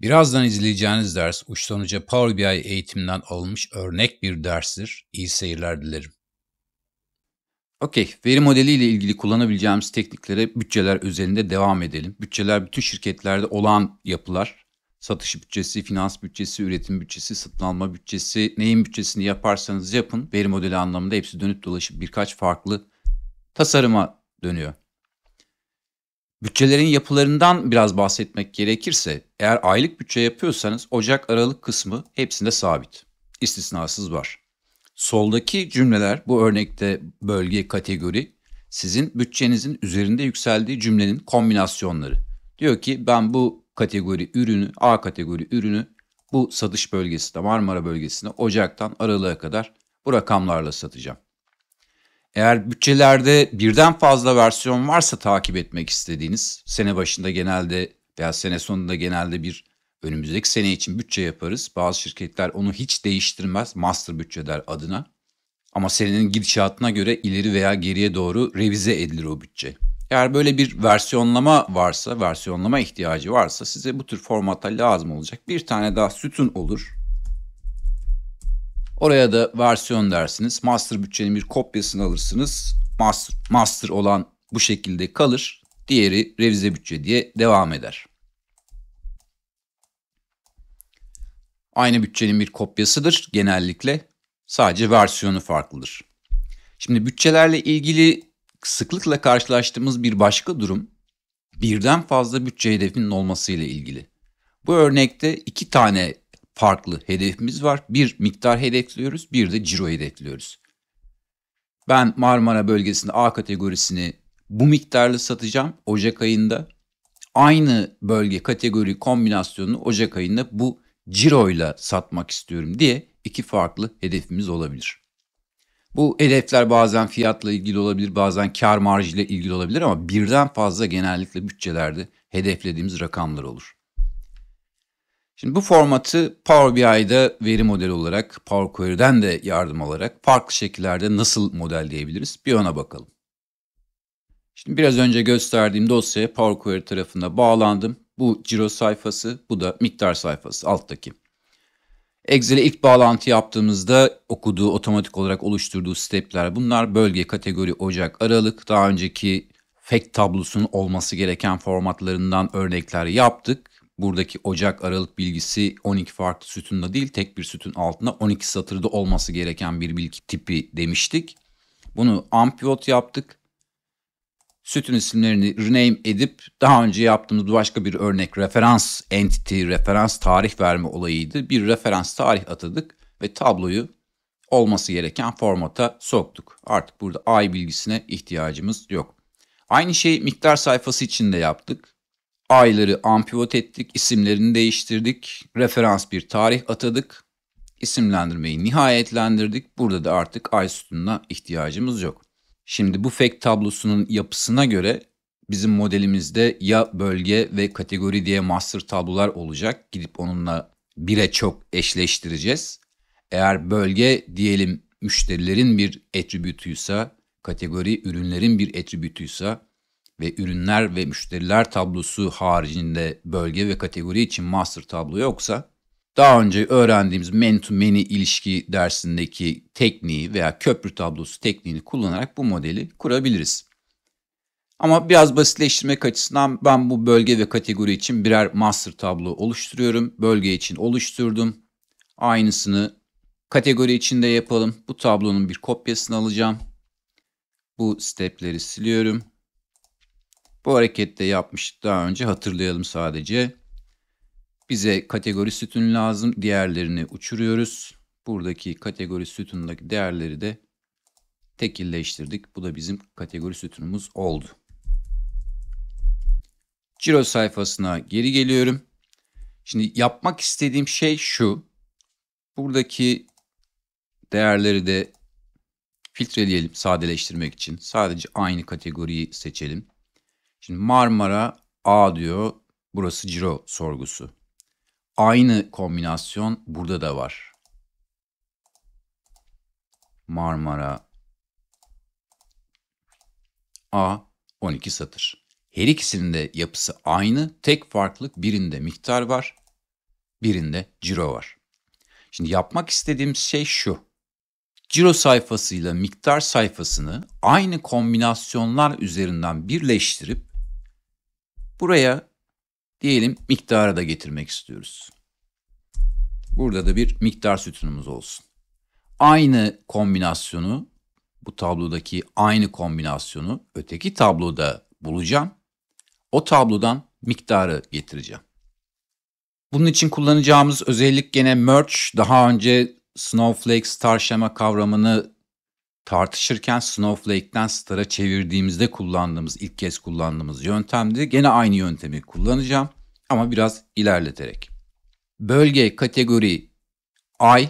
Birazdan izleyeceğiniz ders uçtan uca Power BI eğitiminden alınmış örnek bir derstir. İyi seyirler dilerim. Okey, veri modeli ile ilgili kullanabileceğimiz tekniklere bütçeler üzerinde devam edelim. Bütçeler bütün şirketlerde olan yapılar. Satış bütçesi, finans bütçesi, üretim bütçesi, satın bütçesi, neyin bütçesini yaparsanız yapın. Veri modeli anlamında hepsi dönüp dolaşıp birkaç farklı tasarıma dönüyor. Bütçelerin yapılarından biraz bahsetmek gerekirse eğer aylık bütçe yapıyorsanız Ocak Aralık kısmı hepsinde sabit. İstisnasız var. Soldaki cümleler bu örnekte bölge kategori sizin bütçenizin üzerinde yükseldiği cümlenin kombinasyonları. Diyor ki ben bu kategori ürünü A kategori ürünü bu satış bölgesinde Marmara bölgesinde Ocak'tan Aralık'a kadar bu rakamlarla satacağım. Eğer bütçelerde birden fazla versiyon varsa takip etmek istediğiniz sene başında genelde veya sene sonunda genelde bir önümüzdeki sene için bütçe yaparız. Bazı şirketler onu hiç değiştirmez master bütçe der adına. Ama senenin gidişatına göre ileri veya geriye doğru revize edilir o bütçe. Eğer böyle bir versiyonlama varsa, versiyonlama ihtiyacı varsa size bu tür formatta lazım olacak. Bir tane daha sütun olur. Oraya da versiyon dersiniz. Master bütçenin bir kopyasını alırsınız. Master, master olan bu şekilde kalır. Diğeri revize bütçe diye devam eder. Aynı bütçenin bir kopyasıdır genellikle. Sadece versiyonu farklıdır. Şimdi bütçelerle ilgili sıklıkla karşılaştığımız bir başka durum birden fazla bütçe hedefinin olmasıyla ilgili. Bu örnekte iki tane farklı hedefimiz var. Bir miktar hedefliyoruz, bir de ciro hedefliyoruz. Ben Marmara bölgesinde A kategorisini bu miktarla satacağım Ocak ayında. Aynı bölge kategori kombinasyonunu Ocak ayında bu ciroyla satmak istiyorum diye iki farklı hedefimiz olabilir. Bu hedefler bazen fiyatla ilgili olabilir, bazen kar marjıyla ilgili olabilir ama birden fazla genellikle bütçelerde hedeflediğimiz rakamlar olur. Şimdi bu formatı Power BI'de veri modeli olarak, Power Query'den de yardım alarak farklı şekillerde nasıl modelleyebiliriz bir ona bakalım. Şimdi biraz önce gösterdiğim dosyaya Power Query tarafında bağlandım. Bu ciro sayfası, bu da miktar sayfası alttaki. Excel'e ilk bağlantı yaptığımızda okuduğu, otomatik olarak oluşturduğu stepler bunlar. Bölge, kategori, ocak, aralık, daha önceki fact e tablosunun olması gereken formatlarından örnekler yaptık buradaki Ocak Aralık bilgisi 12 farklı sütunda değil tek bir sütun altında 12 satırda olması gereken bir bilgi tipi demiştik. Bunu unpivot yaptık. Sütun isimlerini rename edip daha önce yaptığımız başka bir örnek referans entity, referans tarih verme olayıydı. Bir referans tarih atadık ve tabloyu olması gereken formata soktuk. Artık burada ay bilgisine ihtiyacımız yok. Aynı şeyi miktar sayfası için de yaptık ayları ampivot ettik, isimlerini değiştirdik, referans bir tarih atadık, isimlendirmeyi nihayetlendirdik. Burada da artık ay sütununa ihtiyacımız yok. Şimdi bu fake tablosunun yapısına göre bizim modelimizde ya bölge ve kategori diye master tablolar olacak. Gidip onunla bire çok eşleştireceğiz. Eğer bölge diyelim müşterilerin bir etribütüysa, kategori ürünlerin bir etribütüysa ve ürünler ve müşteriler tablosu haricinde bölge ve kategori için master tablo yoksa daha önce öğrendiğimiz man-to-many ilişki dersindeki tekniği veya köprü tablosu tekniğini kullanarak bu modeli kurabiliriz. Ama biraz basitleştirmek açısından ben bu bölge ve kategori için birer master tablo oluşturuyorum. Bölge için oluşturdum. Aynısını kategori içinde yapalım. Bu tablonun bir kopyasını alacağım. Bu stepleri siliyorum bu harekette yapmıştık daha önce hatırlayalım sadece. Bize kategori sütun lazım. Diğerlerini uçuruyoruz. Buradaki kategori sütundaki değerleri de tekilleştirdik. Bu da bizim kategori sütunumuz oldu. Ciro sayfasına geri geliyorum. Şimdi yapmak istediğim şey şu. Buradaki değerleri de filtreleyelim sadeleştirmek için. Sadece aynı kategoriyi seçelim. Şimdi Marmara A diyor. Burası ciro sorgusu. Aynı kombinasyon burada da var. Marmara A 12 satır. Her ikisinin de yapısı aynı. Tek farklılık birinde miktar var, birinde ciro var. Şimdi yapmak istediğim şey şu. Ciro sayfasıyla miktar sayfasını aynı kombinasyonlar üzerinden birleştirip Buraya diyelim miktarı da getirmek istiyoruz. Burada da bir miktar sütunumuz olsun. Aynı kombinasyonu, bu tablodaki aynı kombinasyonu öteki tabloda bulacağım. O tablodan miktarı getireceğim. Bunun için kullanacağımız özellik gene merge. Daha önce Snowflake star schema kavramını tartışırken Snowflake'den Star'a çevirdiğimizde kullandığımız, ilk kez kullandığımız yöntemdi. Gene aynı yöntemi kullanacağım ama biraz ilerleterek. Bölge kategori ay,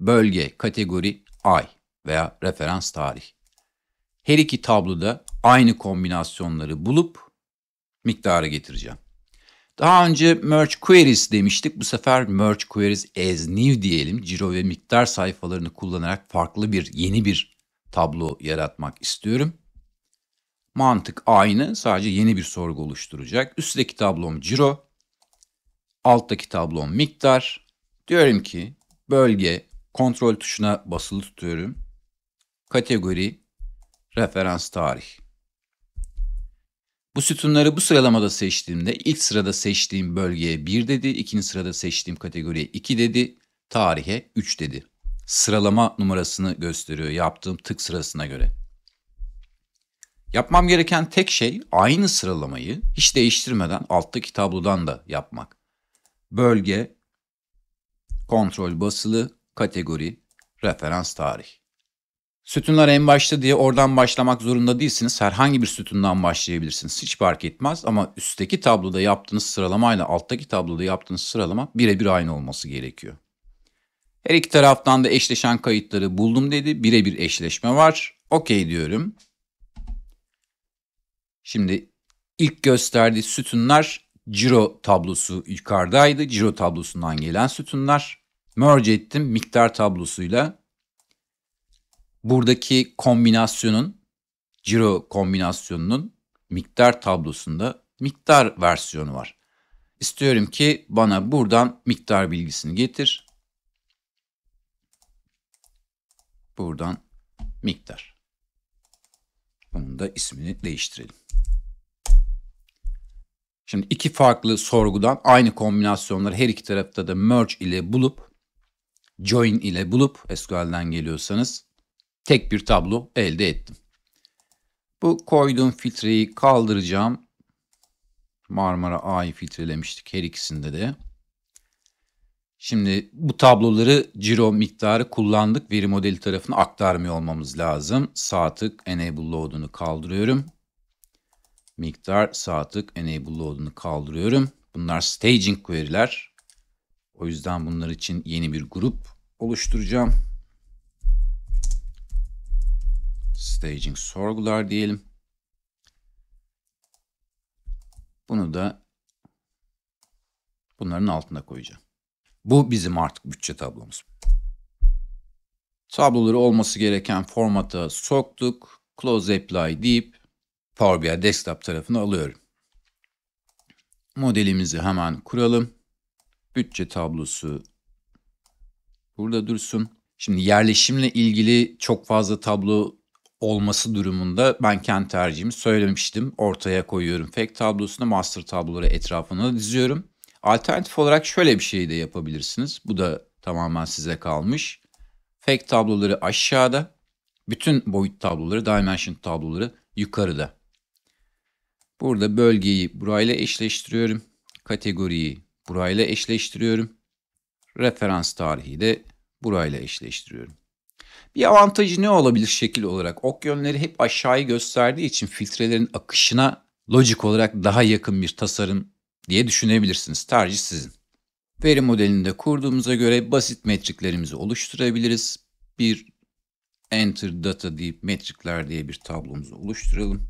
bölge kategori ay veya referans tarih. Her iki tabloda aynı kombinasyonları bulup miktarı getireceğim. Daha önce merge queries demiştik. Bu sefer merge queries as new diyelim. Ciro ve miktar sayfalarını kullanarak farklı bir yeni bir tablo yaratmak istiyorum. Mantık aynı sadece yeni bir sorgu oluşturacak. Üstteki tablom ciro, alttaki tablom miktar. Diyorum ki bölge kontrol tuşuna basılı tutuyorum. Kategori referans tarih. Bu sütunları bu sıralamada seçtiğimde ilk sırada seçtiğim bölgeye 1 dedi, ikinci sırada seçtiğim kategoriye 2 dedi, tarihe 3 dedi. Sıralama numarasını gösteriyor yaptığım tık sırasına göre. Yapmam gereken tek şey aynı sıralamayı hiç değiştirmeden alttaki tablodan da yapmak. Bölge, kontrol basılı, kategori, referans tarih. Sütunlar en başta diye oradan başlamak zorunda değilsiniz. Herhangi bir sütundan başlayabilirsiniz. Hiç fark etmez ama üstteki tabloda yaptığınız sıralamayla alttaki tabloda yaptığınız sıralama birebir aynı olması gerekiyor. Her iki taraftan da eşleşen kayıtları buldum dedi. Birebir eşleşme var. Okey diyorum. Şimdi ilk gösterdiği sütunlar ciro tablosu yukarıdaydı. Ciro tablosundan gelen sütunlar. Merge ettim miktar tablosuyla buradaki kombinasyonun ciro kombinasyonunun miktar tablosunda miktar versiyonu var. İstiyorum ki bana buradan miktar bilgisini getir. Buradan miktar. Bunun da ismini değiştirelim. Şimdi iki farklı sorgudan aynı kombinasyonları her iki tarafta da merge ile bulup join ile bulup SQL'den geliyorsanız tek bir tablo elde ettim. Bu koyduğum filtreyi kaldıracağım. Marmara A'yı filtrelemiştik her ikisinde de. Şimdi bu tabloları ciro miktarı kullandık. Veri modeli tarafına aktarmıyor olmamız lazım. Sağ tık Enable Load'unu kaldırıyorum. Miktar sağ tık Enable Load'unu kaldırıyorum. Bunlar staging query'ler. O yüzden bunlar için yeni bir grup oluşturacağım. staging sorgular diyelim. Bunu da bunların altına koyacağım. Bu bizim artık bütçe tablomuz. Tabloları olması gereken formata soktuk. Close Apply deyip Power BI Desktop tarafını alıyorum. Modelimizi hemen kuralım. Bütçe tablosu burada dursun. Şimdi yerleşimle ilgili çok fazla tablo olması durumunda ben kendi tercihimi söylemiştim. Ortaya koyuyorum fake tablosunu, master tabloları etrafına diziyorum. Alternatif olarak şöyle bir şey de yapabilirsiniz. Bu da tamamen size kalmış. Fake tabloları aşağıda, bütün boyut tabloları, dimension tabloları yukarıda. Burada bölgeyi burayla eşleştiriyorum. Kategoriyi burayla eşleştiriyorum. Referans tarihi de burayla eşleştiriyorum. Bir avantajı ne olabilir şekil olarak? Ok yönleri hep aşağıyı gösterdiği için filtrelerin akışına lojik olarak daha yakın bir tasarım diye düşünebilirsiniz. Tercih sizin. Veri modelini de kurduğumuza göre basit metriklerimizi oluşturabiliriz. Bir enter data deyip metrikler diye bir tablomuzu oluşturalım.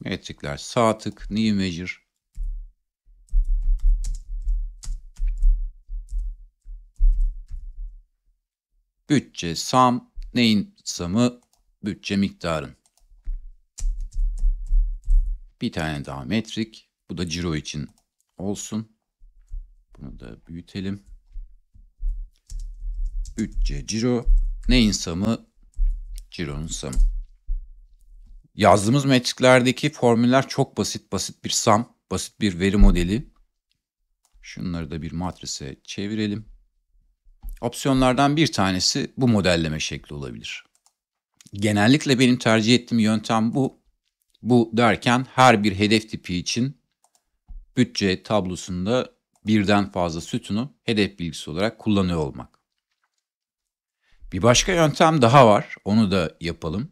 Metrikler sağ tık, new measure, Bütçe sam neyin samı? Bütçe miktarın. Bir tane daha metrik. Bu da ciro için olsun. Bunu da büyütelim. Bütçe ciro neyin samı? Cironun samı. Yazdığımız metriklerdeki formüller çok basit. Basit bir sam, basit bir veri modeli. Şunları da bir matrise çevirelim. Opsiyonlardan bir tanesi bu modelleme şekli olabilir. Genellikle benim tercih ettiğim yöntem bu. Bu derken her bir hedef tipi için bütçe tablosunda birden fazla sütunu hedef bilgisi olarak kullanıyor olmak. Bir başka yöntem daha var. Onu da yapalım.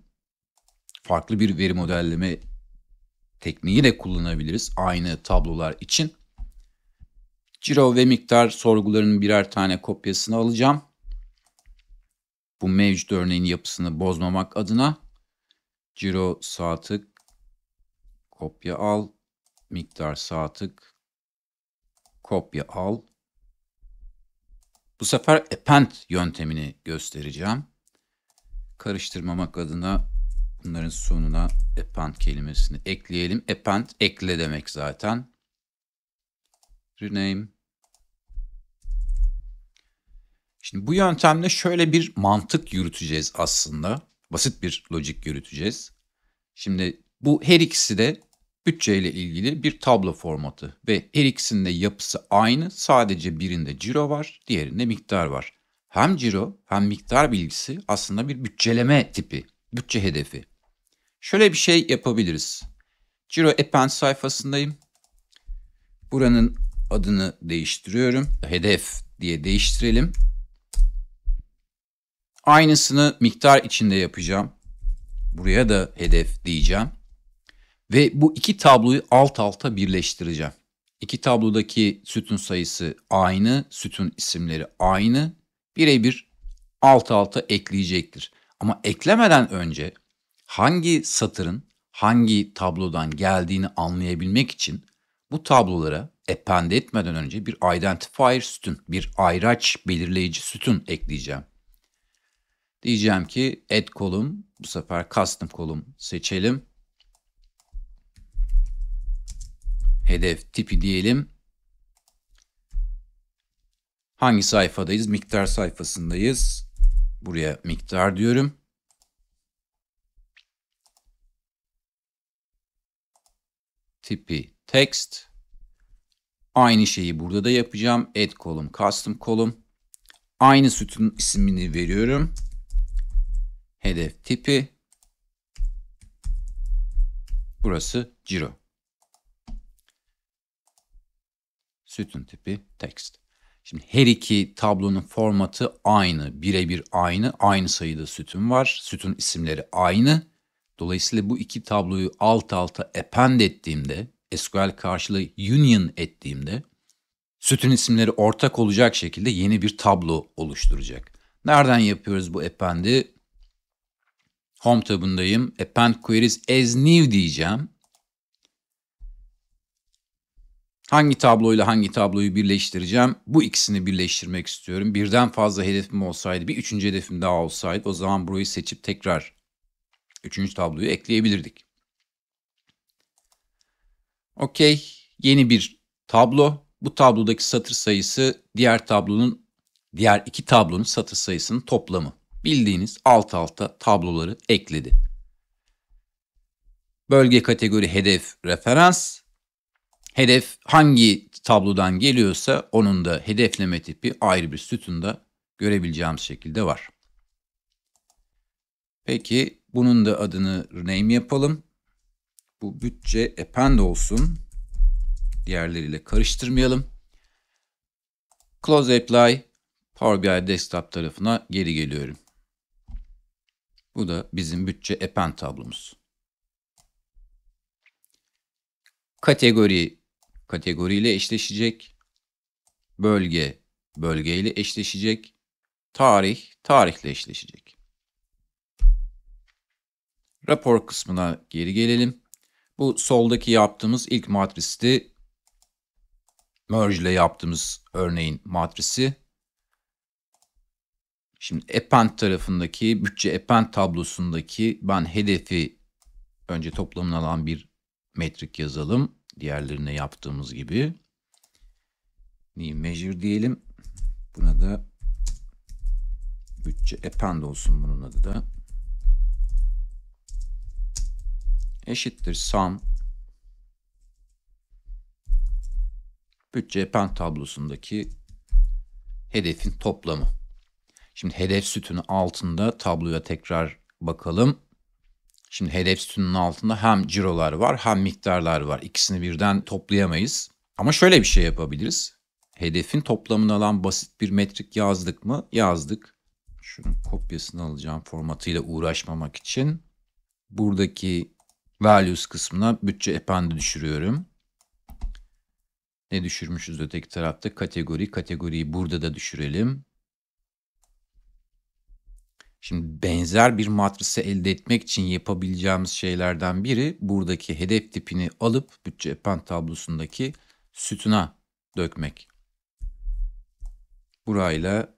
Farklı bir veri modelleme tekniği de kullanabiliriz aynı tablolar için. Ciro ve miktar sorgularının birer tane kopyasını alacağım. Bu mevcut örneğin yapısını bozmamak adına ciro saatlik kopya al, miktar saatlik kopya al. Bu sefer append yöntemini göstereceğim. Karıştırmamak adına bunların sonuna append kelimesini ekleyelim. Append ekle demek zaten rename. Şimdi bu yöntemle şöyle bir mantık yürüteceğiz aslında. Basit bir logik yürüteceğiz. Şimdi bu her ikisi de bütçeyle ilgili bir tablo formatı ve her ikisinin de yapısı aynı. Sadece birinde ciro var, diğerinde miktar var. Hem ciro hem miktar bilgisi aslında bir bütçeleme tipi, bütçe hedefi. Şöyle bir şey yapabiliriz. Ciro append sayfasındayım. Buranın adını değiştiriyorum. Hedef diye değiştirelim. Aynısını miktar içinde yapacağım. Buraya da hedef diyeceğim. Ve bu iki tabloyu alt alta birleştireceğim. İki tablodaki sütun sayısı aynı, sütun isimleri aynı. Birebir alt alta ekleyecektir. Ama eklemeden önce hangi satırın hangi tablodan geldiğini anlayabilmek için bu tablolara append e, etmeden önce bir identifier sütun, bir ayraç belirleyici sütun ekleyeceğim. Diyeceğim ki add kolum, bu sefer custom kolum seçelim. Hedef tipi diyelim. Hangi sayfadayız? Miktar sayfasındayız. Buraya miktar diyorum. Tipi text Aynı şeyi burada da yapacağım. Add column, custom column. Aynı sütun ismini veriyorum. Hedef tipi. Burası ciro. Sütun tipi text. Şimdi her iki tablonun formatı aynı, birebir aynı. Aynı sayıda sütun var. Sütun isimleri aynı. Dolayısıyla bu iki tabloyu alt alta append ettiğimde SQL karşılığı union ettiğimde sütun isimleri ortak olacak şekilde yeni bir tablo oluşturacak. Nereden yapıyoruz bu append'i? Home tabındayım. Append queries as new diyeceğim. Hangi tabloyla hangi tabloyu birleştireceğim? Bu ikisini birleştirmek istiyorum. Birden fazla hedefim olsaydı, bir üçüncü hedefim daha olsaydı o zaman burayı seçip tekrar üçüncü tabloyu ekleyebilirdik. Okey, yeni bir tablo. Bu tablodaki satır sayısı diğer tablonun, diğer iki tablonun satır sayısının toplamı. Bildiğiniz alt alta tabloları ekledi. Bölge kategori hedef referans. Hedef hangi tablodan geliyorsa onun da hedefleme tipi ayrı bir sütunda görebileceğimiz şekilde var. Peki bunun da adını rename yapalım bu bütçe append olsun. Diğerleriyle karıştırmayalım. Close Apply Power BI Desktop tarafına geri geliyorum. Bu da bizim bütçe append tablomuz. Kategori kategoriyle eşleşecek. Bölge bölgeyle eşleşecek. Tarih tarihle eşleşecek. Rapor kısmına geri gelelim. Bu soldaki yaptığımız ilk matristi. Merge ile yaptığımız örneğin matrisi. Şimdi append tarafındaki bütçe append tablosundaki ben hedefi önce toplamını alan bir metrik yazalım. Diğerlerine yaptığımız gibi. New measure diyelim. Buna da bütçe append olsun bunun adı da. eşittir sum bütçe pen tablosundaki hedefin toplamı. Şimdi hedef sütunun altında tabloya tekrar bakalım. Şimdi hedef sütunun altında hem cirolar var hem miktarlar var. İkisini birden toplayamayız. Ama şöyle bir şey yapabiliriz. Hedefin toplamını alan basit bir metrik yazdık mı? Yazdık. Şunun kopyasını alacağım formatıyla uğraşmamak için. Buradaki Values kısmına bütçe append'i düşürüyorum. Ne düşürmüşüz öteki tarafta? Kategori. Kategoriyi burada da düşürelim. Şimdi benzer bir matrisi elde etmek için yapabileceğimiz şeylerden biri buradaki hedef tipini alıp bütçe append tablosundaki sütuna dökmek. Burayla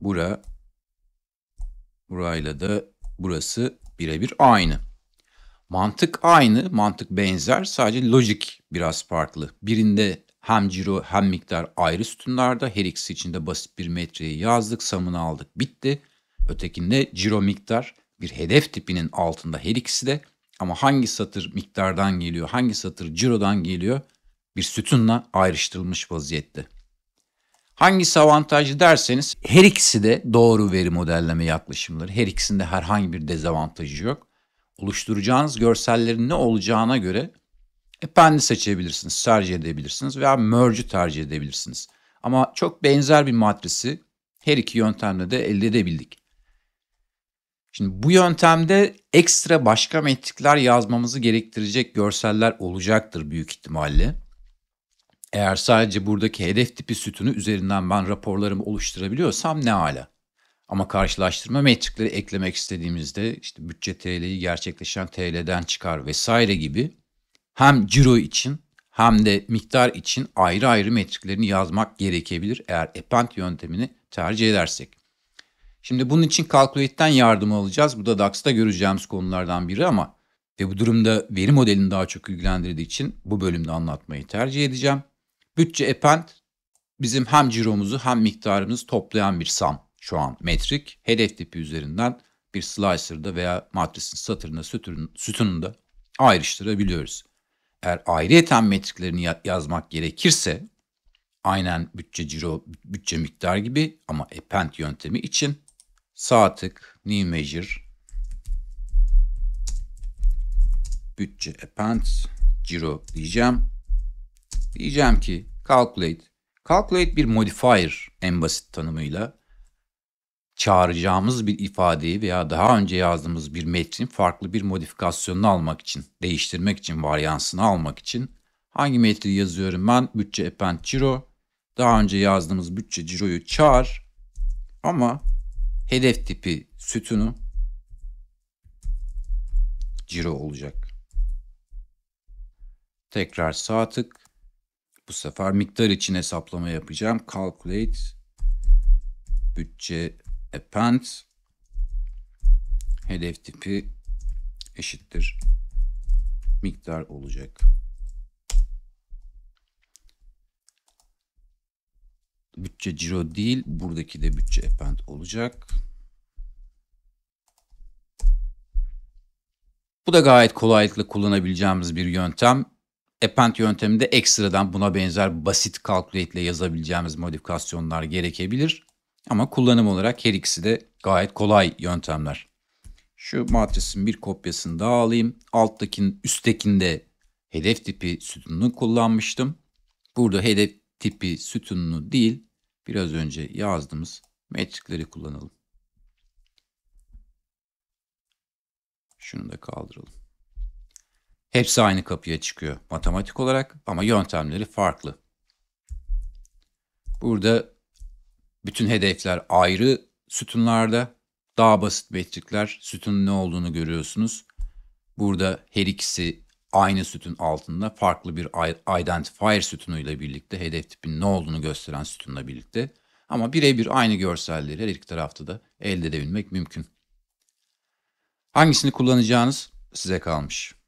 bura, burayla da burası birebir aynı. Mantık aynı, mantık benzer. Sadece lojik biraz farklı. Birinde hem ciro hem miktar ayrı sütunlarda. Her ikisi için de basit bir metreyi yazdık, samını aldık, bitti. Ötekinde ciro miktar bir hedef tipinin altında her ikisi de. Ama hangi satır miktardan geliyor, hangi satır cirodan geliyor bir sütunla ayrıştırılmış vaziyette. Hangisi avantajlı derseniz her ikisi de doğru veri modelleme yaklaşımları. Her ikisinde herhangi bir dezavantajı yok oluşturacağınız görsellerin ne olacağına göre append'i seçebilirsiniz, tercih edebilirsiniz veya merge'ü tercih edebilirsiniz. Ama çok benzer bir matrisi her iki yöntemle de elde edebildik. Şimdi bu yöntemde ekstra başka metrikler yazmamızı gerektirecek görseller olacaktır büyük ihtimalle. Eğer sadece buradaki hedef tipi sütunu üzerinden ben raporlarımı oluşturabiliyorsam ne ala. Ama karşılaştırma metrikleri eklemek istediğimizde işte bütçe TL'yi gerçekleşen TL'den çıkar vesaire gibi hem ciro için hem de miktar için ayrı ayrı metriklerini yazmak gerekebilir eğer append yöntemini tercih edersek. Şimdi bunun için Calculate'den yardım alacağız. Bu da DAX'ta göreceğimiz konulardan biri ama ve bu durumda veri modelini daha çok ilgilendirdiği için bu bölümde anlatmayı tercih edeceğim. Bütçe append bizim hem ciromuzu hem miktarımızı toplayan bir sam şu an metrik hedef tipi üzerinden bir slicer'da veya matrisin satırında sütununda ayrıştırabiliyoruz. Eğer ayrıyeten metriklerini yazmak gerekirse aynen bütçe ciro bütçe miktar gibi ama append yöntemi için sağ tık new measure bütçe append ciro diyeceğim. Diyeceğim ki calculate. Calculate bir modifier en basit tanımıyla çağıracağımız bir ifadeyi veya daha önce yazdığımız bir metnin farklı bir modifikasyonunu almak için, değiştirmek için, varyansını almak için hangi metni yazıyorum ben? Bütçe append ciro. Daha önce yazdığımız bütçe ciroyu çağır ama hedef tipi sütunu ciro olacak. Tekrar sağ tık. Bu sefer miktar için hesaplama yapacağım. Calculate bütçe e, append hedef tipi eşittir miktar olacak. Bütçe ciro değil, buradaki de bütçe e append olacak. Bu da gayet kolaylıkla kullanabileceğimiz bir yöntem. E append yönteminde ekstradan buna benzer basit calculate ile yazabileceğimiz modifikasyonlar gerekebilir. Ama kullanım olarak her ikisi de gayet kolay yöntemler. Şu matrisin bir kopyasını daha alayım. Alttakin, üsttekinde hedef tipi sütununu kullanmıştım. Burada hedef tipi sütununu değil, biraz önce yazdığımız metrikleri kullanalım. Şunu da kaldıralım. Hepsi aynı kapıya çıkıyor matematik olarak ama yöntemleri farklı. Burada bütün hedefler ayrı sütunlarda. Daha basit metrikler sütun ne olduğunu görüyorsunuz. Burada her ikisi aynı sütun altında farklı bir identifier sütunuyla birlikte hedef tipinin ne olduğunu gösteren sütunla birlikte. Ama birebir aynı görselleri her iki tarafta da elde edebilmek mümkün. Hangisini kullanacağınız size kalmış.